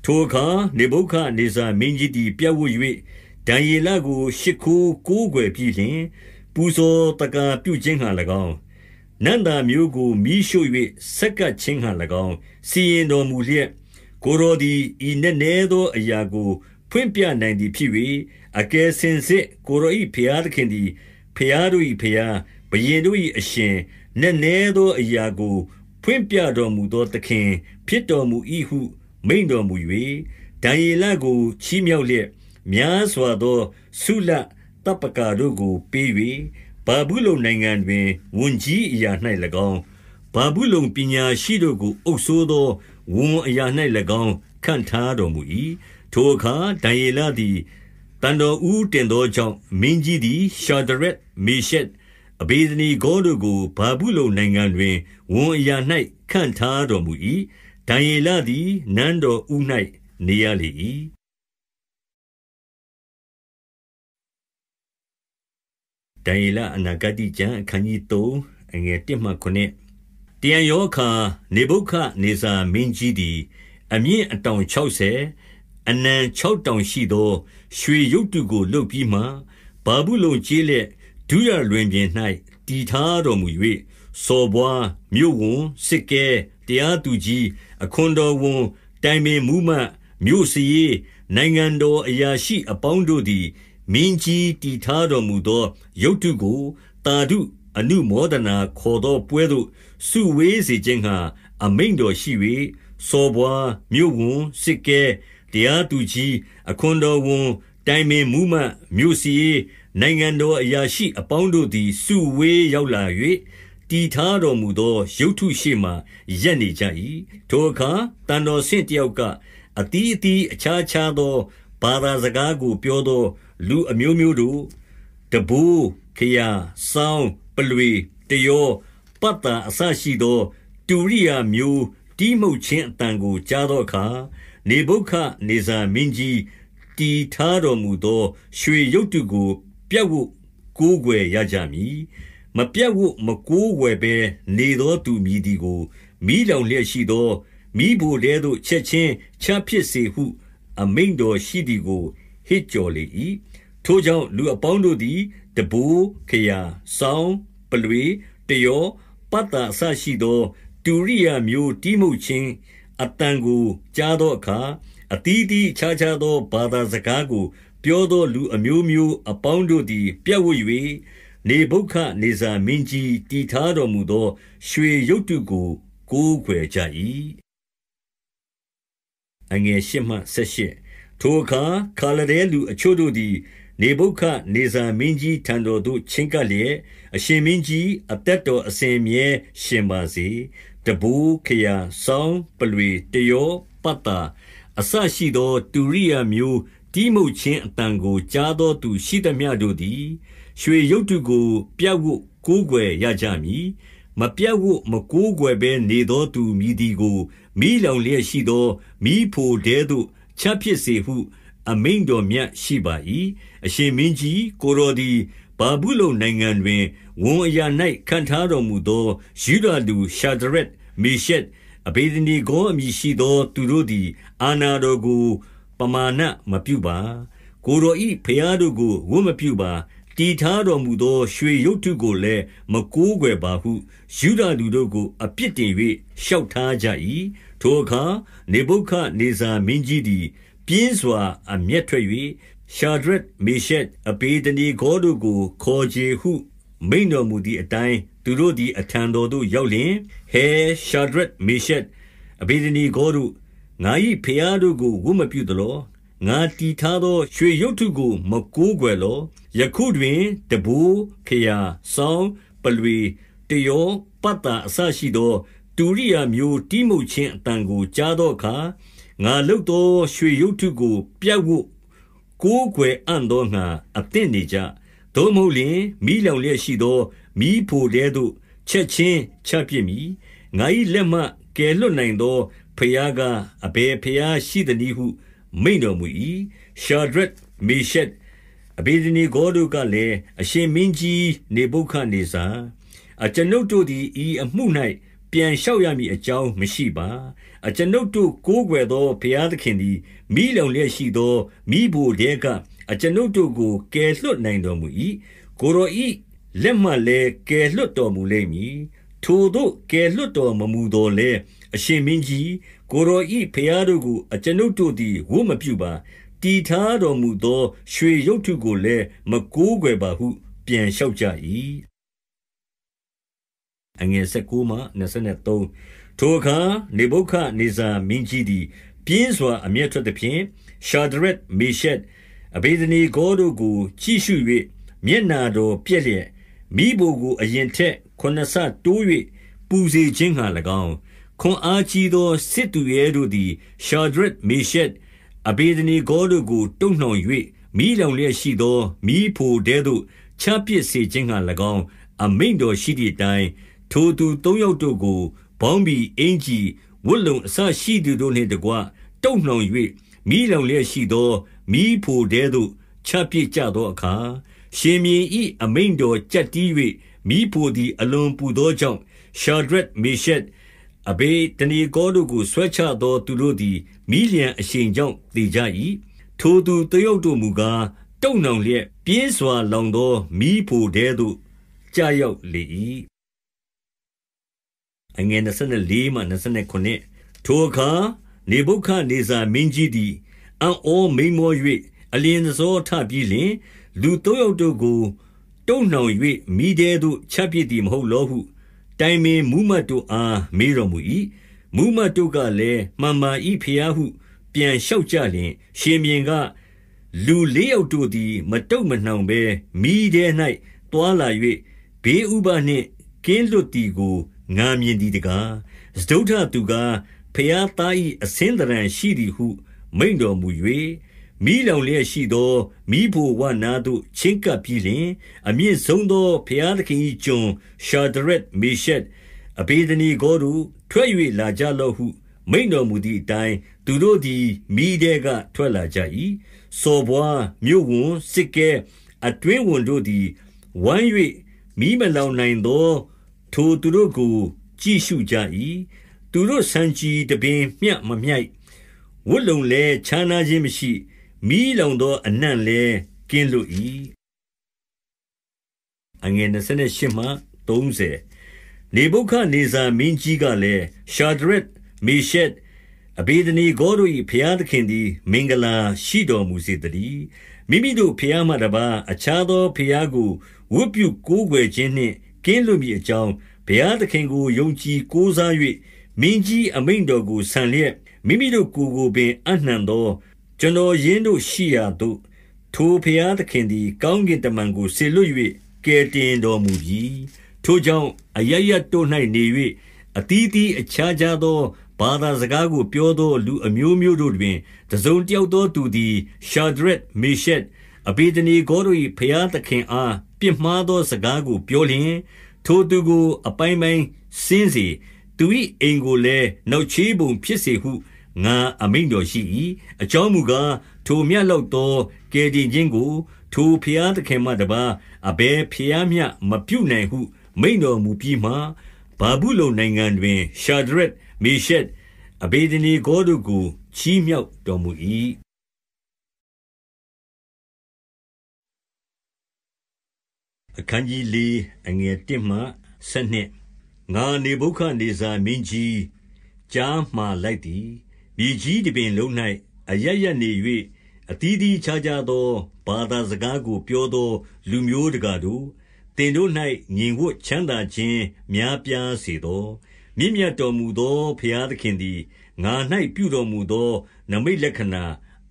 ထိုအခါနေဗုခဒ်နေဇာမင်းကြီးသည် ပြပ်ဝပ်၍ဒံယေလကို ရှိခိုးကိုးကွယ်ပြီးလျှင်၊ပူဇော်သက္ကာပြုခြင်းငှါ၎င်းနန္တာမျိုးကိုမိရှု၍ဆက်ကပ်ခြင်းဟံ၎င်းစီရင်တော်မူလျက်ကိုရောသည်ဤနဲ့နဲသောအရာကိုဖွင့်ပြနိုင်သည်ဖြစ်၍အကယ်စင်စစ်ကိုရောဤဖျားသခင်သည်ဖျားတို့ဤဖျားဘယင်တို့၏အရှင်နဲ့နဲသောအရာကို ဖွင့်ပြတော်မူသောသခင်ဖြစ်တော်မူ၏ဟု မိန်တော်မူ၍ဒံယေလကိုချီးမြှောက်လျက်များစွာသောဆုလတ်တပ်ပကာတို့ကိုပေး၍ဗာဗုလုန်နိုင်ငံတွင်ဝန်ကြီးအရာ၌၎င်း၊ဗာဗုလုန်ပညာရှိတို့ကိုအုပ်စိုးသောဝန်အရာ၌၎င်းခန့်ထားတော်မူ၏။ထိုအခါဒံယေလသည်သံတော်ဦးတင်သောကြောင့်၊မင်းကြီးသည်ရှာဒရက်၊မေရှက်၊အဗေဒနေဂေါတို့ကိုဗာဗုလုန်နိုင်ငံတွင်ဝန်အရာ၌ခန့်ထားတော်မူ၏။ဒံယေလသည်နန်းတော်ဦး၌နေရလေ၏။ဒံယေလအနာဂတိကျမ်းအခန်းကြီး3အငယ်1မှ9တယံယောခာနေဘုခနေဇာမင်းကြီးသည်အမြင့်အတောင်60အနံ6တောင်ရှိသော ရွှေရုပ်တုကိုလုပ်ပြီးမှဘာဘူးလုံကျေးလက်ဒုရလွင်ပြင်၌တည်ထားတော်မူ၍စော်ဘွားမြို့ဝန်စစ်ကဲတရားသူကြီးအခွန်တော်ဝန်တိုင်ပင်မူမှမြို့စည်နိုင်ငံတော်အရာရှိအပေါင်းတို့သည်မင်းကြီးတည်ထားတော်မူသော ရုပ်တုကိုတာဓုအနုမောဒနာ ခေါ်သောပွဲသို့စုဝေးစေခြင်းဟာအမိန်တော်ရှိ၍စောဘွားမြို့ဝန်စစ်ကဲတရားသူကြီး အခွန်တော်ဝန်တိုင်ပင်မူမှမြို့စီနိုင်ငံတော်အရာရှိအပေါင်းတို့သည်စုဝေးရောက်လာ၍တီထားတော်မူသော ရုပ်ထုရှိမှရက်နေကြ၏ထိုအခါတန်တော်ဆင့်တယောက်ကအတီးအတီးအခြားခြားသောဘာသာစကားကိုပြောသောလူအမျိုးမျိုးတို့၊တံပိုး၊ခရာ၊စောင်း၊ပုလွေ၊တယော၊ပတ်သာအစရှိသောတူရိယာမျိုးတီးမှုတ်ခြင်းအသံကို ကြားသောအခါ၊နေဗုခဒ်နေဇာမင်းကြီးတည်ထားတော်မူသော ရွှေရုပ်တုကိုပြပ်ဝပ်ကိုးကွယ်ရကြမည်။မပြပ်ဝပ်မကိုးကွယ်ဘဲနေသောသူမည်သည်ကိုမီးလောင်လျက်ရှိသောမီးဖိုထဲသို့ချက်ခြင်းချပစ်စေဟု အမိန့်တော်ရှိသည်ကိုဟစ်ကြော်လေ၏။ထိုကြောင့်လူအပေါင်းတို့သည်တံပိုး၊ခရာ၊စောင်း၊ပုလွေ၊တယော၊ပတ်သာအစရှိသောတုရိယာမျိုးတီးမှုတ်ခြင်းအသံကိုကြားသောအခါ၊အသီးအသီးအခြားခြားသောဘာသာစကားကို ပြောသော လူအမျိုးမျိုးအပေါင်းတို့သည် ပြပ်ဝပ်၍၊နေဗုခဒ်နေဇာမင်းကြီးတည်ထားတော်မူသော ရွှေရုပ်တုကို ကိုးကွယ်ကြ၏။ထိုအခါခါလဒဲလူ အချို့တို့သည်နေဗုခဒ်နေဇာမင်းကြီးထံတော်သို့ချဉ်းကပ်လျက်၊အရှင်မင်းကြီး၊အသက်တော်အစဉ်အမြဲရှင်ပါစေ။တံပိုး၊ခရာ၊စောင်း၊ပုလွေ၊တယော၊ပတ်သာအစရှိသောတုရိယာမျိုးတီးမှုတ်ခြင်းအသံကို ကြားသောသူရှိသမျှတို့သည် ရွှေရုပ်တုကို ပြပ်ဝပ်ကိုးကွယ်ရကြမည်။မပြပ်ဝပ်မကိုးကွယ်ဘဲနေသောသူမည်သည်ကိုမီးလောင်လျက်ရှိသောမီးဖိုထဲသို့ချဖြစ်စေဟုအမိန်တော်မြတ်ရှိပါ၏။အရှင်မင်းကြီး ကိုယ်တော်သည်ဗာဗုလုန်နိုင်ငံတွင်ဝန်အရာ၌ခန့်ထားတော်မူသောယုဒလူရှာဒရက်၊မေရှက်၊အဗေဒနေဂေါအမည်ရှိသော သူတို့သည် အာဏာတော်ကို ပမာဏမပြုပါ။ကိုယ်တော်၏ဘုရားတို့ကိုဝတ်မပြုပါ။တည်ထားတော်မူသောရွှေရုပ်တုကိုလည်းမကိုးကွယ်ပါဟုယုဒလူတို့ကိုအပြစ်တင်၍လျှောက်ထားကြ၏ထိုအခါနေဗုခဒ်နေဇာမင်းကြီးသည်ပြင်းစွာ အမျက်ထွက်၍ရှာဒရက်၊မေရှက်၊အဘေဒနေဂေါတို့ကိုခေါ်ချေဟု မိန့်တော်မူသည်အတိုင်းသူတို့သည် အထံတော်သို့ရောက်လျှင်၊ဟယ်ရှာဒရက်၊မေရှက်၊အဘေဒနေဂေါတို့၊ငါ၏ဘုရားတို့ကိုဝတ်မပြုသလော။ငါတည်ထားသော ရွှေရုပ်တုကိုမကိုးကွယ်လော။ယခုတွင်တံပိုး၊ခရာ၊စောင်း၊ပုလွေ၊တယော၊ပတ်သာအစရှိသောတူရိယာမျိုးတီးမှုတ်ခြင်းအတန်ကို ကြားသောအခါငါလုတ်သောရွှေရုပ်ထုကို ပြတ်ဝုတ်ကိုးကွယ်အံ့သောငါအသင့်နေကြသို့မဟုတ်လျင်မိလောင်လျက်ရှိသောမိဖို့တဲသို့ချက်ချင်းချပစ်မိငါ၏လက်မှကယ်လွတ်နိုင်သောဖျားကအဘယ်ဖျားရှိသနည်းဟု မိန်တော်မူ၏ရှာဒရက်မေရှက်အဘိဓနီဂောတို့ကလည်းအရှင်မင်းကြီးနေပုခနေစာအကျွန်ုပ်တို့သည်ဤအမှု၌ပြန်လျှောက်ရမည်အကြောင်းမရှိပါ အကျွန်ုပ်တို့ကိုးကွယ်သောဘုရားသခင်သည်မိလောင်လျက်ရှိသောမိဘိုတဲကအကျွန်ုပ်တို့ကိုကယ်လွတ်နိုင်တော်မူ၏ကိုရောဤလက်မှလည်းကယ်လွတ်တော်မူလိမ့်မည်ထိုတို့ကယ်လွတ်တော်မမူတော်လဲအရှင်မင်းကြီးကိုရောဤဘုရားတို့ကိုအကျွန်ုပ်တို့သည်ဝတ်မပြုပါတီထားတော်မူသော ရွှေရုပ်ထုကိုလည်းမကိုးကွယ်ပါဟု ပြန်လျှောက်ကြ၏အငယ်19မှ23ထိုအခါနေဘုခနေဇာမင်းကြီးသည် ပြင်းစွာအမျက်ထွက်သည်ဖြင့်ရှာဒရက်မေရှက်အဘိဒနီဂေါတို့ကိုကြည့်ရှု၍မျက်နာတော်ပြက်လျက်မိဘကို အရင်ထက်ခုနှစ်ဆတိုး၍ပူစေခြင်းငှာ၎င်းခွန်အားကြီးသောစစ်သူရဲတို့သည်ရှာဒရက်မေရှက်အဘိဒနီဂေါတို့ကို တုံ့နှောင်၍မိလောင်လျက်ရှိသောမိဖို့တဲသို့ချပစ်စေခြင်းငှာ၎င်းအမိန်တော်ရှိသည့်အတိုင်းထိုသူသုံးယောက်တို့ကိုပေါင်းဘီအင်္ကျီဝတ်လုံအစရှိသူတို့နှင့်တကွတုပ်နှောင်၍မီးလောင်လျက်ရှိသောမီးဖိုထဲသို့ချပစ်ကြသောအခါ၊ရှင်ဘုရင်၏အမိန့်တော်ကျပ်တည်း၍မီးဖိုသည်အလွန်ပူသောကြောင့်၊ရှာဒရက်၊မေရှက်၊အဘေဒနေဂေါတို့ကိုဆွဲချသောသူတို့သည်မီးလျှံအရှိန်ကြောင့်သေကြ၏။ထိုသူသုံးယောက်တို့မူကား၊တုပ်နှောင်လျက်ပြင်းစွာလောင်သောမီးဖိုထဲသို့ကျရောက်လေ၏အငယ်24မှ29ထိုအခါနေဗုခဒ်နေဇာမင်းကြီးသည်အံ့ဩမိန်မော၍အလင်းစောထပြီးလျှင် လူသုံးယောက်တို့ကိုတုံနှောင်၍မိသေးသို့ချက်ပြစ်သည်မဟုတ်လောဟု တိုင်ပင်မူးမတ်တို့အားမေးတော်မူ၏မူးမတ်တို့ကလည်းမှန်မှန်ဤဖျားဟု ပြန်လျှောက်ကြလျင် ရှင်မြင်ကလူလေးယောက်တို့သည် မတုံမနှောင်ဘဲမိသေး၌တွာလာ၍ဘေးဥပါနှင့်ကင်းလွတ်သည်ကိုငါမြင်သည်တကားစတုထသူကားဖျားသား၏အစင်းတရံရှိသည်ဟု မိန်တော်မူ၍မိလောင်လျက်ရှိသောမိဖို့ဝနာတို့ ချင်းကပ်ပြီးလင်အမြင့်ဆုံးသောဖျားသခင်၏ကျွန်ရှာဒရက်မေရှက်အဘေဒနီကိုတို့ထွက်၍လာကြလော့ဟု မိန်တော်မူသည့်အတိုင်းသူတို့သည်မိတဲ့ကထွက်လာကြ၏စော်ဘွားမြို့ဝန်စစ်ကဲအတွင်းဝန်တို့သည်ဝမ်း၍မိမလောင်နိုင်သောထိုသူတို့ကို ကြည့်ရှုကြ၏။သူတို့ဆံခြည်တပင်မျှမမြိုက်၊ဝတ်လုံလည်းခြားနားခြင်းမရှိ၊မီးလောင်သော အနံ့လည်းကင်းလွတ်၏။နေဗုခဒ်နေဇာမင်းကြီးကလည်း၊ရှာဒရက်၊မေရှက်၊အဗေဒနေဂေါတို့၏ဘုရားသခင်သည်မင်္ဂလာ ရှိတော်မူစေသတည်း။မိမိတို့ဘုရားမှတပါးအခြားသောဘုရားကိုဝတ်ပြုကိုးကွယ်ခြင်းနှင့်ကင်းလွတ်မည်အကြောင်းဘုရားသခင်ကိုယုံကြည်ကိုးစား၍မင်းကြီးအမိန်တော်ကိုဆံလျက်မိမိတို့ကိုယ်ကိုပင်အနှံသောကျွန်တော်ရင်းတို့ရှိရာသို့ထိုဘုရားသခင်သည်ကောင်းကင်တမန်ကိုဆေလွတ်၍ကယ်တင်တော်မူပြီထိုကြောင့်အယယတို့၌နေ၍အတီးတီးအခြားခြားသောဘာသာစကားကိုပြောသောလူအမျိုးမျိုးတို့တွင်တစုံတယောက်သောသူသည်ရှာဒရက်မေရှက်အဘေဒနေဂေါတို့၏ဘုရားသခင်အားပြစ်မှားသော စကားကိုပြောလျှင်၊ထိုသူကို အပိုင်းပိုင်းစဉ်းစေ။သူ၏အိမ်ကိုလည်းနောက်ချေးပုံဖြစ်စေဟုငါအမိန့်တော်ရှိ၏။အကြောင်းမူကား၊ထိုမျှလောက်သောကယ်တင်ခြင်းကိုထိုဘုရားသခင်မှတပါးအဘယ်ဘုရားမျှမပြုနိုင်ဟုမိန့်တော်မူပြီးမှ၊ဗာဗုလုန်နိုင်ငံတွင်ရှာဒရက်၊မေရှက်၊အဗေဒနေဂေါတို့ကိုချီးမြှောက်တော်မူ၏အခန်းကြီး၄အငယ်၁မှ၁၂ငါနေဘုခနေဇာမင်းကြီးကြားမှလိုက်သည်မြေကြီးတပင်လုံး၌အရရနေ၍အတီးတီးခြားခြားသောဘာသာစကားကိုပြောသော လူမျိုးတကားတို့တင်တို့၌ငြိမ်ဝတ်ချမ်းသာခြင်းများပြားစေသော မြင့်မြတ်တော်မူသောဘုရားသခင်သည်ငါ၌ပြုတော်မူသော နမိတ်လက္ခဏာ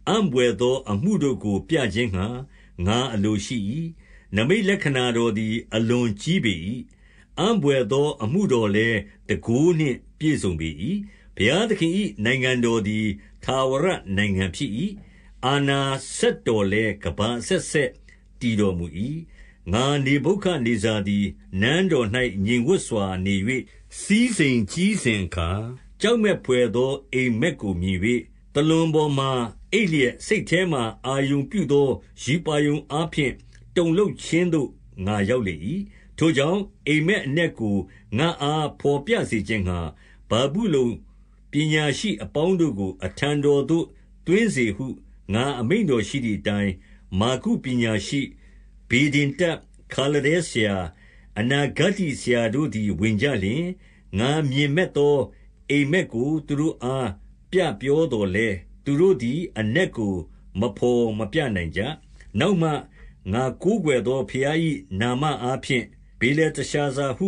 အံ့ဘွယ်သောအမှုတို့ကို ပြခြင်းငှာငါအလိုရှိ၏နိမိတ်လက္ခဏာတော်သည် အလွန်ကြီးပေ၏။အံ့ဘွယ်သောအမှုတော်လည်းတန်ခိုးနှင့် ပြည့်စုံပေ၏။ဘုရားသခင်၏နိုင်ငံတော်သည်ထာဝရနိုင်ငံဖြစ်၏။အာဏာစက်တော်လည်းကမ္ဘာအဆက်ဆက်တည်တော်မူ၏။ငါနေဗုခဒ်နေဇာသည်နန်းတော်၌ငြိမ်ဝပ်စွာနေ၍စည်းစိမ်ကြီးစဉ်အခါ၊ကြောက်မက်ဘွယ်သောအိပ်မက်ကိုမြင်၍၊သာလွန်ပေါ်မှာအိပ်လျက်စိတ်ထဲမှာအာရုံပြုသောရူပါရုံအားဖြင့်တုန်လှုပ်ခြင်းသို့ငါရောက်လေ၏။ထိုကြောင့်၊အိပ်မက်အနက်ကိုငါ့အားဘော်ပြစေခြင်းငှါ၊ဗာဗုလုန်ပညာရှိအပေါင်းတို့ကို အထံတော်သို့သွင်းစေဟုငါအမိန့်တော်ရှိသည်အတိုင်း၊မာဂုပညာရှိ၊ဗေဒင်တတ်၊ခါလဒဲဆရာ၊အနာဂတ္တိဆရာတို့သည်ဝင်ကြလျှင်၊ငါမြင်မက်သောအိပ်မက်ကိုသူတို့အားပြပြောသော်လည်း၊သူတို့သည်အနက်ကိုမဘော်မပြနိုင်ကြ။နောက်မှငါကိုးကွယ်သောဘုရား၏နာမအားဖြင့်ဗေလတရှာဇာဟု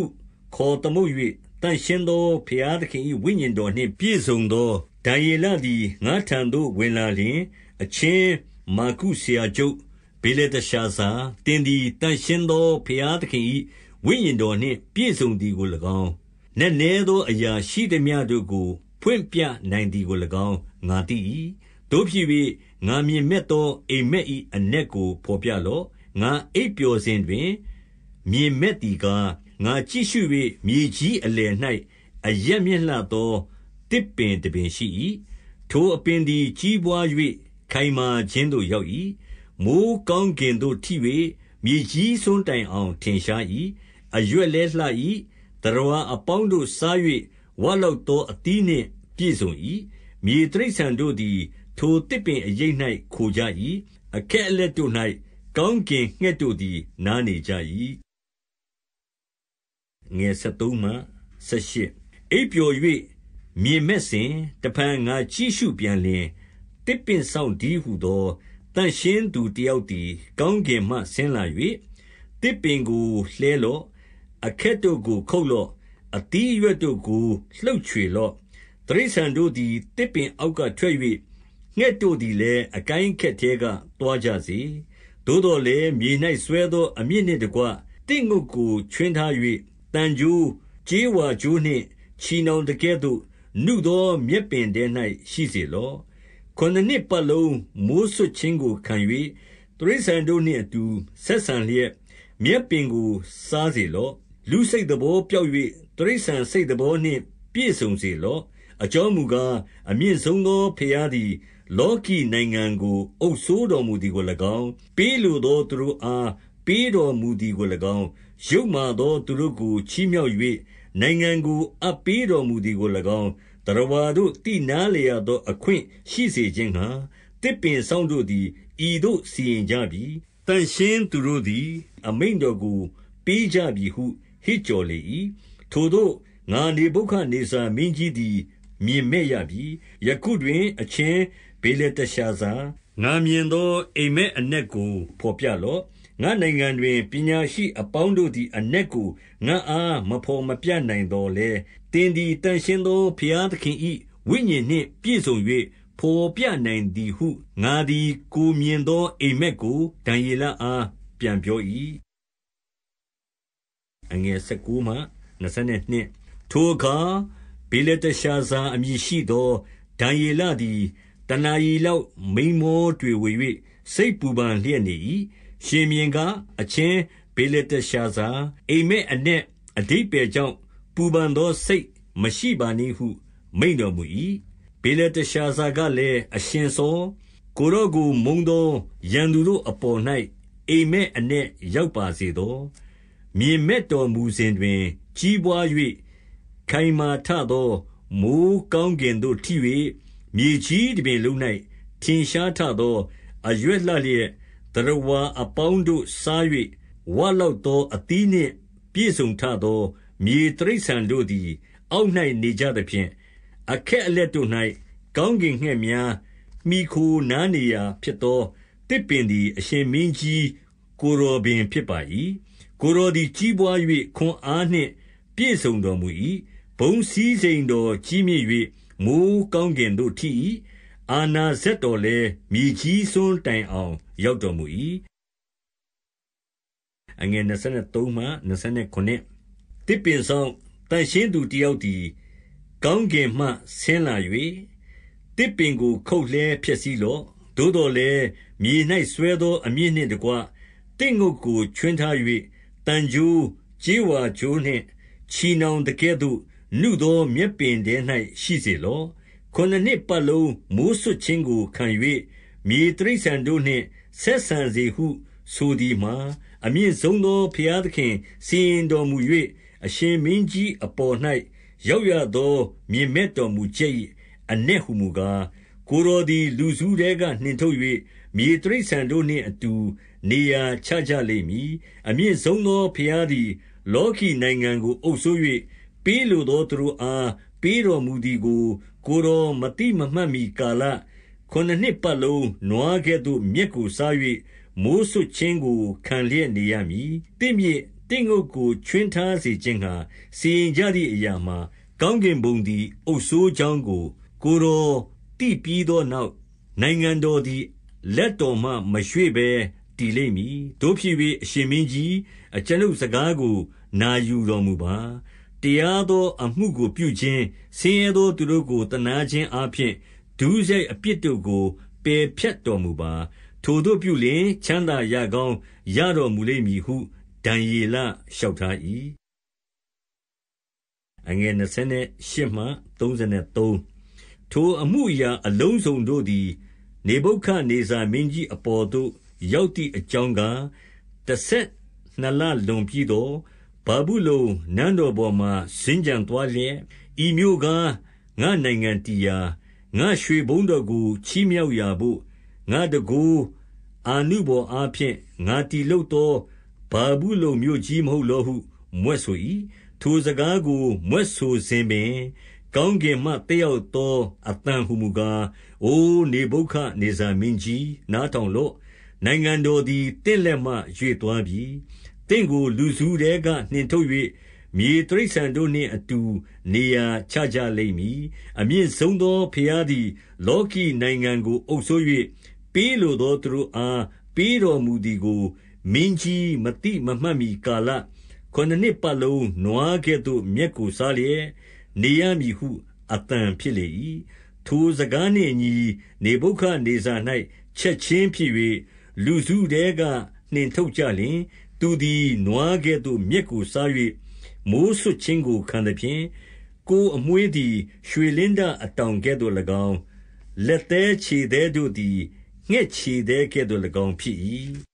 ခေါ်သမုတ်၍၊သန့်ရှင်းသောဘုရားသခင်၏ဝိညာဉ်တော်နှင့်ပြည့်စုံသောဒံယေလသည်ငါ့ထံသို့ဝင်လာလျှင်၊အချင်းမာဂုဆရာချုပ်ဗေလတရှာဇာ၊သင်သည်သန့်ရှင်းသောဘုရားသခင်၏ဝိညာဉ်တော်နှင့်ပြည့်စုံသည်ကို၎င်း၊နက်နဲသောအရာရှိသမျှတို့ကို ဖွင့်ပြနိုင်သည်ကို၎င်းငါသိ၏သို့ဖြစ်၍ငါမြင်မက်သောအိပ်မက်၏အနက်ကိုဘော်ပြလော့။ငါအိပ်ပျော်စဉ်တွင် မြင်မက်သည်ကား၊ငါကြည့်ရှု၍မြေကြီးအလယ်၌အရပ်မြင့်လှသောသစ်ပင်တပင်ရှိ၏။ထိုအပင်သည်ကြီးပွါး၍ခိုင်မာခြင်းသို့ရောက်၏။မိုဃ်းကောင်းကင်သို့ထိ၍မြေကြီးစွန်းတိုင်အောင်ထင်ရှား၏။အရွက်လည်းလှ၏။သတ္တဝါအပေါင်းတို့စား၍ဝလောက်သော အသီးနှင့် ပြည့်စုံ၏။မြေတိရစ္ဆာန်တို့သည်ထိုသစ်ပင်အရိပ်၌ခိုကြ၏။အခက်အလက်တို့၌ကောင်းကင်ငှက်တို့သည် နားနေကြ၏။အိပ်ပျော်၍မြင်မက်စဉ်၊တဖန်ငါကြည့်ရှုပြန်လျှင်၊သစ်ပင်စောင့်တည်းဟူသောသန့်ရှင်းသူတယောက်သည်ကောင်းကင်မှဆင်းလာ၍၊သစ်ပင်ကိုလှဲလော့။အခက်တို့ကိုခုတ်လော့။အသီးအရွက်တို့ကိုလှုပ်ချွေလော့။တိရစ္ဆာန်တို့သည်သစ်ပင် အောက်ကထွက်။ငှက်တို့သည်လည်းအကိုင်းအခက်ထဲကသွားကြစေ။သို့သော်လည်း၊မြေ၌စွဲသော အမြစ်နှင့်တကွသင့်ငုတ်ကိုခြွင်းထား၍၊သံကြိုး၊ကြေးဝါကြိုးနှင့်ချည်နှောင်သကဲ့သို့နုသောမြက်ပင်ထဲ၌ရှိစေလော့။ခုနစ်နှစ်ပတ်လုံးမိုဃ်းစွတ်ခြင်းကိုခံ၍၊တိရစ္ဆာန်တို့နှင့်အတူဆက်ဆံလျက်၊မြက်ပင်ကိုစားစေလော့။လူစိတ်သဘောပျောက်၍တိရစ္ဆာန်စိတ်သဘောနှင့်ပြည့်စုံစေလော့။အကြောင်းမူကား၊အမြင့်ဆုံးသောဘုရားသည်လောကီနိုင်ငံကိုအုပ်စိုးတော်မူသည်ကို၎င်း၊ပေးလိုသောသူတို့အားပေးတော်မူသည်ကို၎င်း၊ယုတ်မာသောသူတို့ကိုချီးမြှောက်၍နိုင်ငံကို အပ်ပေးတော်မူသည်ကို၎င်း၊သတ္တဝါတို့သိနားလည်ရသောအခွင့်ရှိစေခြင်းငှါ၊သစ်ပင်စောင့်တို့သည်ဤသို့စီရင်ကြပြီ။သန့်ရှင်းသူတို့သည် အမိန့်တော်ကိုပေးကြပြီဟုဟစ်ကြော်လေ၏။ထိုသို့ငါနေဗုခဒ်နေဇာမင်းကြီးသည် မြင်မက်ရပြီ။ယခုတွင်အချင်းဗေလတရှာဇာ၊ငါမြင်သောအိပ်မက်အနက်ကိုဘော်ပြလော့။ငါ့နိုင်ငံတွင်ပညာရှိအပေါင်းတို့သည်အနက်ကိုငါ့အားမဘော်မပြနိုင်သော်လည်း၊သင်သည်သန့်ရှင်းသောဘုရားသခင်၏ဝိညာဉ်နှင့်ပြည့်စုံ၍ဘော်ပြနိုင်သည်ဟုငါသည်ကိုယ်မြင်သောအိပ်မက်ကိုဒံယေလအားပြန်ပြော၏။ထိုအခါဗေလတရှာဇာအမည်ရှိသောဒံယေလသည်တနာရီလောက်မိန်းမောတွေဝေ၍စိတ်ပူပန်လျက်နေ၏။ရှင်ဘုရင်က၊အချင်းဗေလတရှာဇာ၊အိပ်မက်အနက်အဓိပ္ပါယ်ကြောင့်ပူပန်သောစိတ်မရှိပါနှင့်ဟုမိန့်တော်မူ၏။ဗေလတရှာဇာကလည်း၊အရှင်စော၊ကိုယ်တော်ကိုမုန်းသောရန်သူတို့အပေါ်၌အိပ်မက်အနက်ရောက်ပါစေသော။မြင်မက်တော်မူစဉ်တွင် ကြီးပွါး၍ခိုင်မာထသောမိုဃ်းကောင်းကင်သို့ထိ၍မြေကြီးတပြင်လုံး၌ထင်ရှားထသော၊အရွက်လှလျက်သတ္တဝါအပေါင်းတို့စား၍ဝလောက်သောအသီးနှင့် ပြည့်စုံထသော၊မြေတိရစ္ဆာန်တို့သည် အောက်၌နေကြသဖြင့်၊အခက်အလက်တို့၌ကောင်းကင်ငှက်များမှီခိုနားနေရာ ဖြစ်သောသစ်ပင်သည်အရှင်မင်းကြီး ကိုယ်တော်ပင်ဖြစ်ပါ၏။ကိုယ်တော်သည်ကြီးပွား၍ခွန်အားနှင့် ပြည့်စုံတော်မူ၏။ဘုန်းစည်းစိမ်တော်ကြီးမြင့်၍မိုဃ်းကောင်းကင်သို့ထိ၏။အာဏာစက်တော်လည်းမြေကြီးစွန်းတိုင်အောင် ရောက်တော်မူ၏။23သစ်ပင်စောင့်၊သန့်ရှင်းသူတယောက်သည်ကောင်းကင်မှဆင်းလာ၍၊သစ်ပင်ကိုခုတ်လှဲဖျက်ဆီးလော့။သို့သော်လည်း၊မြေ၌စွဲသော အမြစ်နှင့်တကွသစ်ငုတ်ကိုခြွင်းထား၍၊သံကြိုး၊ကြေးဝါကြိုးနှင့်ချည်နှောင်သကဲ့သို့နုသောမြက်ပင်ထဲ၌ရှိစေလော့။ခုနစ်နှစ်ပတ်လုံးမိုဃ်းစွတ်ခြင်းကိုခံ၍မြေတိရစ္ဆာန်တို့နှင့်ဆက်ဆံစေဟုဆိုသည်မှာ၊အမြင့်ဆုံးသောဘုရားသခင်စီရင်တော်မူ၍၊အရှင်မင်းကြီးအပေါ်၌ရောက်ရသော မြင်မက်တော်မူချက်၏အနက်ဟူမူကား၊ကိုယ်တော်သည်လူစုထဲကနှင်ထုတ်၍မြေတိရစ္ဆာန်တို့နှင့်အတူနေရာချကြလိမ့်မည်။အမြင့်ဆုံးသောဘုရားသည်လောကီနိုင်ငံကိုအုပ်စိုး၍ပေးလိုသောသူတို့အားပေးတော်မူသည်ကို ကိုယ်တော်မသိမမှတ်မှီကာလ၊ခုနစ်နှစ်ပတ်လုံးနွားကဲ့သို့မြက်ကိုစား၍မိုဃ်းစွတ်ခြင်းကို ခံလျက်နေရမည်။သင့်မြစ်၊သင့်ငုတ်ကိုခြွင်းထားစေခြင်းငှါစီရင်ကြသည်အရာမှာ၊ကောင်းကင်ဘုံသည်အုပ်စိုးကြောင်းကို ကိုယ်တော်သိပြီးသောနောက်၊နိုင်ငံတော်သည်လက်တော်မှမရွှေ့ဘဲတည်လိမ့်မည်။သို့ဖြစ်၍အရှင်မင်းကြီး၊အကျွန်ုပ်စကားကို နာယူတော်မူပါတရားသောအမှုကိုပြုခြင်း၊ဆင်းရဲသောသူတို့ကိုသနားခြင်းအားဖြင့်ဒုစရိုက်အပြစ်တို့ကိုပယ်ဖြတ်တော်မူပါ။ထိုသို့ပြုလျှင်ချမ်းသာရကောင်းရတော်မူလိမ့်မည်ဟုဒံယေလလျှောက်ထား၏။28ထိုအမှုအရာအလုံးစုံတို့သည် နေဗုခဒ်နေဇာမင်းကြီးအပေါ်သို့ ရောက်သည်အကြောင်းကား၊တဆယ်နှစ်လလွန်ပြီးသော်ဗာဗုလုန်နန်းတော်ပေါ်မှာ စင်္ကြံသွားလျက်၊ဤမြို့ကားငါ့နိုင်ငံတည်ရာ၊ငါ့ရွှေဘုန်းတော်ကိုချီးမြှောက်ရာဘို့၊ငါ့တန်ခိုးအာနုဘော်အားဖြင့်ငါတည်လုပ်သောဗာဗုလုန်မြို့ကြီးမဟုတ်လောဟုမြွက်ဆို၏။ထိုစကားကိုမြွက်ဆိုစဉ်ပင်၊ကောင်းကင်မှသက်ရောက်သောအသံဟူမူကား၊အိုနေဗုခဒ်နေဇာမင်းကြီး၊နားထောင်လော့။နိုင်ငံတော်သည်သင့်လက်မှရွေ့သွားပြီသင့်ကိုလူစုထဲကနှင်ထုတ်၍မြေတိရစ္ဆာန်တို့နှင့်အတူနေရာချကြလိမ့်မည်။အမြင့်ဆုံးသောဘုရားသည် လောကီနိုင်ငံကို အုပ်စိုး၍၊ပေးလိုသောသူတို့အားပေးတော်မူသည်ကို မင်းကြီးမသိမမှတ်မှီကာလ၊ခုနစ်နှစ်ပတ်လုံးနွားကဲ့သို့မြက်ကိုစားလျက်နေရမည်ဟုအသံဖြစ်လေ၏။ထိုစကားနှင့်အညီနေဗုခဒ်နေဇာ၌ချက်ခြင်းဖြစ်၍၊လူစုထဲကနှင်ထုတ်ကြလျှင်သူသည်နွားကဲ့သို့မြက်ကိုစား၍မိုဃ်းစွတ်ခြင်းကိုခံသဖြင့်၊ကိုယ်အမွေးသည် ရွှေလင်းတအတောင်ကဲ့သို့၎င်း၊လက်သည်းခြေသည်းတို့သည်ငှက်ခြေသည်းကဲ့သို့၎င်းဖြစ်၏။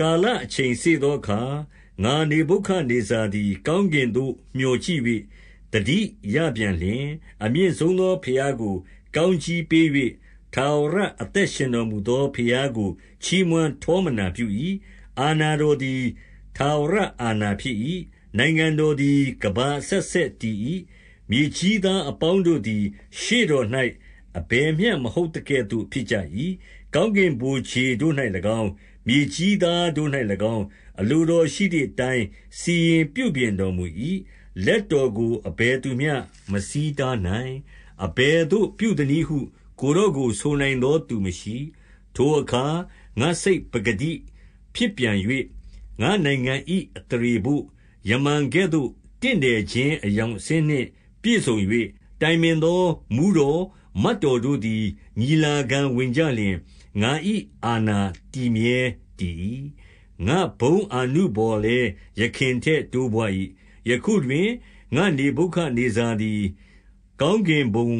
ကာလအချိန်စေ့သောအခါ၊ငါနေဗုခဒ်နေဇာသည် ကောင်းကင်သို့မျှော်ကြည့်၍သတိရပြန်လျှင်၊အမြင့်ဆုံးသောဘုရားကို ကောင်းကြီးပေး၍ထာဝရအသက်ရှင်တော်မူသောဘုရားကိုချီးမွမ်းထောမနာပြု၏။အာဏာတော်သည်ထာဝရအာဏာဖြစ်၏။နိုင်ငံတော်သည်ကမ္ဘာအဆက်ဆက်တည်၏။မြေကြီးသားအပေါင်းတို့သည် ရှေ့တော်၌အဘယ်မျှမဟုတ်သကဲ့သို့ဖြစ်ကြ၏။ကောင်းကင်ဗိုလ်ခြေတို့၌၎င်း၊မြေကြီးသားတို့၌၎င်း၊အလိုတော်ရှိသည်အတိုင်းစီရင်ပြုပြင်တော်မူ၏။လက်တော်ကိုအဘယ်သူမျှမဆီးတားနိုင်။အဘယ်သို့ပြုသနည်းဟုကိုယ်တော်ကိုဆိုနိုင်သောသူမရှိ။ထိုအခါငါ့စိတ်ပကတိဖြစ်ပြန်၍ငါ့နိုင်ငံ၏အသရေဘို့ယမန်ကဲ့သို့တင့်တယ်ခြင်းအရောင်အဆင်းနှင့်ပြည့်စုံ၍၊တိုင်ပင်သောမှူးတော်၊မတ်တော်တို့သည်ညီလာခံဝင်ကြလျှင်၊ငါ၏အာဏာတည်မြဲတည်၏။ငါ့ဘုန်းအာနုဘော်လည်းယခင်ထက်တိုးပွား၏။ယခုတွင်ငါ့နေဗုခဒ်နေဇာသည်ကောင်းကင်ဘုံ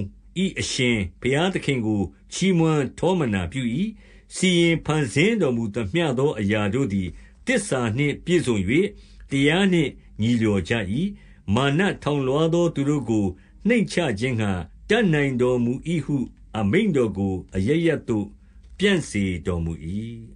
၏အရှင်ဘုရားသခင်ကိုချီးမွမ်းထောမနာပြု၏။စီရင်ဖန်ဆင်းတော်မူသမျှသောအရာတို့သည်သစ္စာနှင့်ပြည့်စုံ၍တရားနှင့်ညီလျော်ကြ၏။မာနထောင်လွှားသောသူတို့ကိုနှိမ့်ချခြင်းငှါတတ်နိုင်တော်မူ၏ဟု အမိန့်တော်ကိုအရပ်ရပ်သို့ ပြန့်စေတော်မူ၏။